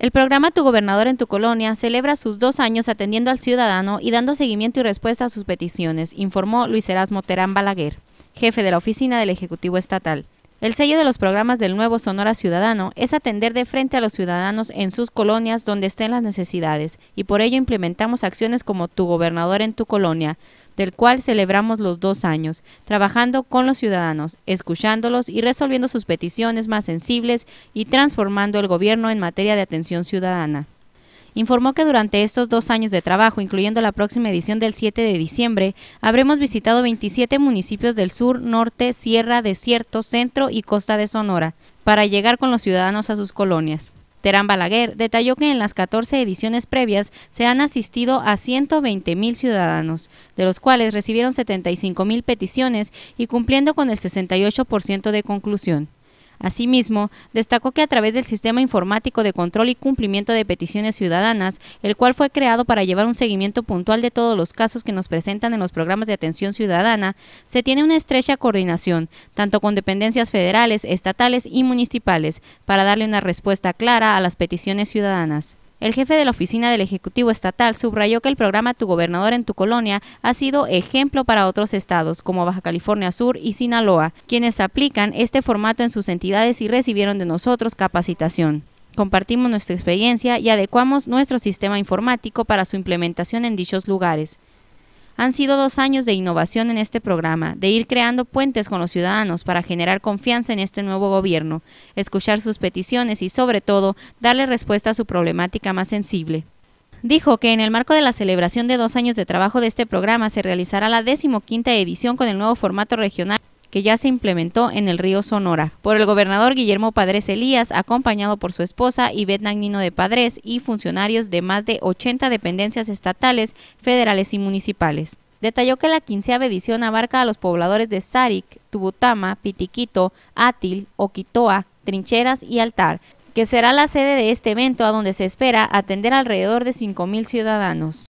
El programa Tu Gobernador en tu Colonia celebra sus dos años atendiendo al ciudadano y dando seguimiento y respuesta a sus peticiones, informó Luis Erasmo Terán Balaguer, jefe de la oficina del Ejecutivo Estatal. El sello de los programas del nuevo Sonora Ciudadano es atender de frente a los ciudadanos en sus colonias donde estén las necesidades y por ello implementamos acciones como Tu gobernador en tu colonia, del cual celebramos los dos años, trabajando con los ciudadanos, escuchándolos y resolviendo sus peticiones más sensibles y transformando el gobierno en materia de atención ciudadana informó que durante estos dos años de trabajo, incluyendo la próxima edición del 7 de diciembre, habremos visitado 27 municipios del sur, norte, sierra, desierto, centro y costa de Sonora, para llegar con los ciudadanos a sus colonias. Terán Balaguer detalló que en las 14 ediciones previas se han asistido a 120 mil ciudadanos, de los cuales recibieron 75 mil peticiones y cumpliendo con el 68% de conclusión. Asimismo, destacó que a través del Sistema Informático de Control y Cumplimiento de Peticiones Ciudadanas, el cual fue creado para llevar un seguimiento puntual de todos los casos que nos presentan en los programas de atención ciudadana, se tiene una estrecha coordinación, tanto con dependencias federales, estatales y municipales, para darle una respuesta clara a las peticiones ciudadanas. El jefe de la oficina del Ejecutivo Estatal subrayó que el programa Tu Gobernador en tu Colonia ha sido ejemplo para otros estados, como Baja California Sur y Sinaloa, quienes aplican este formato en sus entidades y recibieron de nosotros capacitación. Compartimos nuestra experiencia y adecuamos nuestro sistema informático para su implementación en dichos lugares. Han sido dos años de innovación en este programa, de ir creando puentes con los ciudadanos para generar confianza en este nuevo gobierno, escuchar sus peticiones y sobre todo darle respuesta a su problemática más sensible dijo que en el marco de la celebración de dos años de trabajo de este programa se realizará la decimoquinta edición con el nuevo formato regional que ya se implementó en el río Sonora, por el gobernador Guillermo Padres Elías, acompañado por su esposa Ivette Nagnino de Padres y funcionarios de más de 80 dependencias estatales, federales y municipales. Detalló que la quinceava edición abarca a los pobladores de Saric, Tubutama, Pitiquito, Átil, Oquitoa, Trincheras y Altar, que será la sede de este evento a donde se espera atender alrededor de 5.000 ciudadanos.